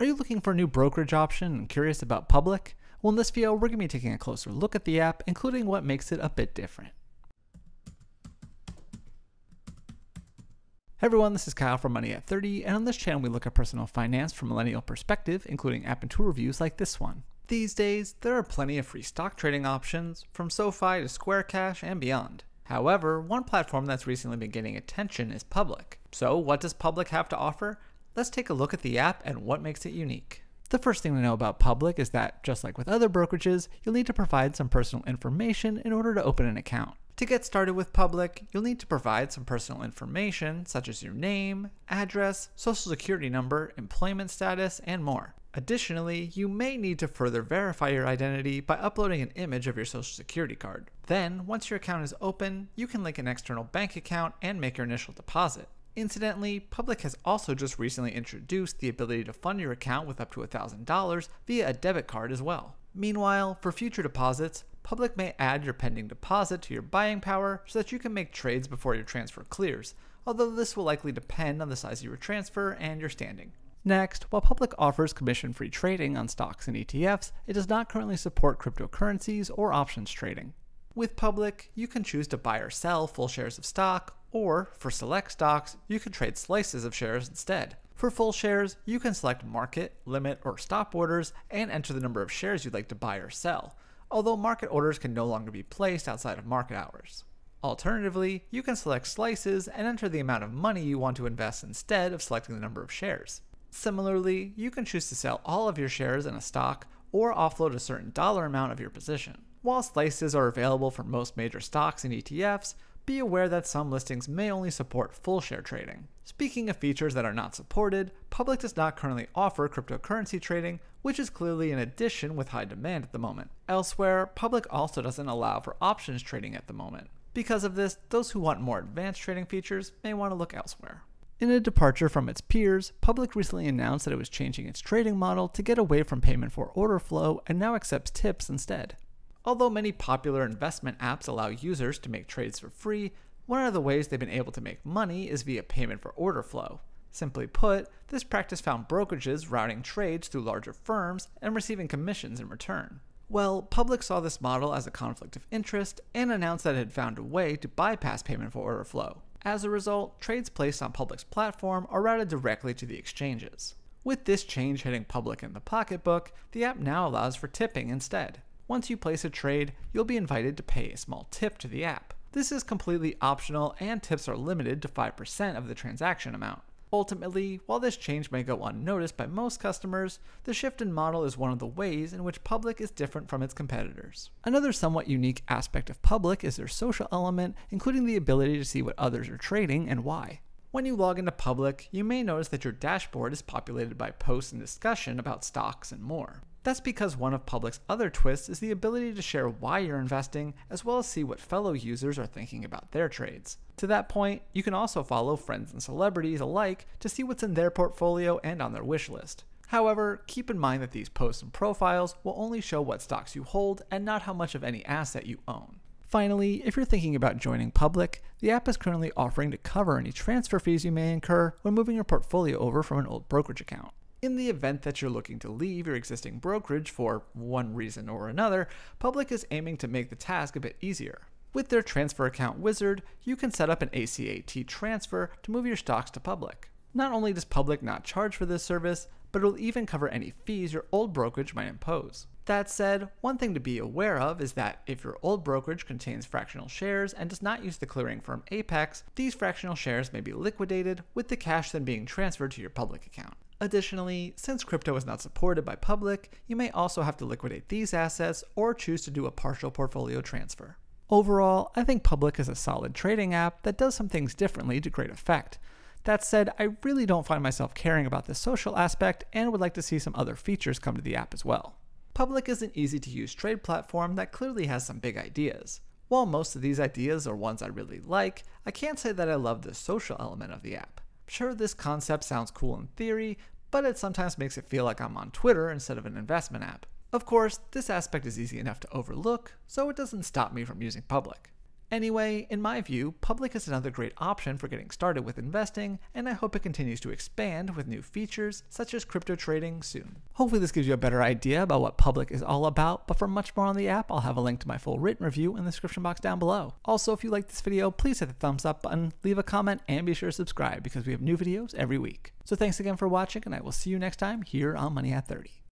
Are you looking for a new brokerage option and curious about public? Well, in this video, we're going to be taking a closer look at the app, including what makes it a bit different. Hey everyone, this is Kyle from Money at 30, and on this channel we look at personal finance from millennial perspective, including app and tool reviews like this one. These days, there are plenty of free stock trading options, from SoFi to Square Cash and beyond. However, one platform that's recently been getting attention is Public. So, what does Public have to offer? Let's take a look at the app and what makes it unique. The first thing we know about Public is that, just like with other brokerages, you'll need to provide some personal information in order to open an account. To get started with Public, you'll need to provide some personal information such as your name, address, social security number, employment status, and more. Additionally, you may need to further verify your identity by uploading an image of your social security card. Then, once your account is open, you can link an external bank account and make your initial deposit. Incidentally, Public has also just recently introduced the ability to fund your account with up to $1,000 via a debit card as well. Meanwhile, for future deposits, Public may add your pending deposit to your buying power so that you can make trades before your transfer clears, although this will likely depend on the size of your transfer and your standing. Next, while Public offers commission-free trading on stocks and ETFs, it does not currently support cryptocurrencies or options trading. With public, you can choose to buy or sell full shares of stock, or for select stocks, you can trade slices of shares instead. For full shares, you can select market, limit, or stop orders and enter the number of shares you'd like to buy or sell, although market orders can no longer be placed outside of market hours. Alternatively, you can select slices and enter the amount of money you want to invest instead of selecting the number of shares. Similarly, you can choose to sell all of your shares in a stock or offload a certain dollar amount of your position. While slices are available for most major stocks and ETFs, be aware that some listings may only support full share trading. Speaking of features that are not supported, Public does not currently offer cryptocurrency trading, which is clearly an addition with high demand at the moment. Elsewhere, Public also doesn't allow for options trading at the moment. Because of this, those who want more advanced trading features may want to look elsewhere. In a departure from its peers, Public recently announced that it was changing its trading model to get away from payment for order flow and now accepts tips instead. Although many popular investment apps allow users to make trades for free, one of the ways they've been able to make money is via payment for order flow. Simply put, this practice found brokerages routing trades through larger firms and receiving commissions in return. Well, Public saw this model as a conflict of interest and announced that it had found a way to bypass payment for order flow. As a result, trades placed on Public's platform are routed directly to the exchanges. With this change hitting Public in the pocketbook, the app now allows for tipping instead. Once you place a trade, you'll be invited to pay a small tip to the app. This is completely optional and tips are limited to 5% of the transaction amount. Ultimately, while this change may go unnoticed by most customers, the shift in model is one of the ways in which Public is different from its competitors. Another somewhat unique aspect of Public is their social element, including the ability to see what others are trading and why. When you log into Public, you may notice that your dashboard is populated by posts and discussion about stocks and more. That's because one of Public's other twists is the ability to share why you're investing, as well as see what fellow users are thinking about their trades. To that point, you can also follow friends and celebrities alike to see what's in their portfolio and on their wish list. However, keep in mind that these posts and profiles will only show what stocks you hold and not how much of any asset you own. Finally, if you're thinking about joining Public, the app is currently offering to cover any transfer fees you may incur when moving your portfolio over from an old brokerage account. In the event that you're looking to leave your existing brokerage for one reason or another, Public is aiming to make the task a bit easier. With their transfer account wizard, you can set up an ACAT transfer to move your stocks to Public. Not only does Public not charge for this service, but it'll even cover any fees your old brokerage might impose. That said, one thing to be aware of is that if your old brokerage contains fractional shares and does not use the clearing firm Apex, these fractional shares may be liquidated, with the cash then being transferred to your public account. Additionally, since crypto is not supported by public, you may also have to liquidate these assets or choose to do a partial portfolio transfer. Overall, I think Public is a solid trading app that does some things differently to great effect. That said, I really don't find myself caring about the social aspect and would like to see some other features come to the app as well. Public is an easy to use trade platform that clearly has some big ideas. While most of these ideas are ones I really like, I can't say that I love the social element of the app. Sure, this concept sounds cool in theory, but it sometimes makes it feel like I'm on Twitter instead of an investment app. Of course, this aspect is easy enough to overlook, so it doesn't stop me from using public. Anyway, in my view, Public is another great option for getting started with investing, and I hope it continues to expand with new features such as crypto trading soon. Hopefully this gives you a better idea about what Public is all about, but for much more on the app, I'll have a link to my full written review in the description box down below. Also, if you like this video, please hit the thumbs up button, leave a comment, and be sure to subscribe because we have new videos every week. So thanks again for watching, and I will see you next time here on Money at 30.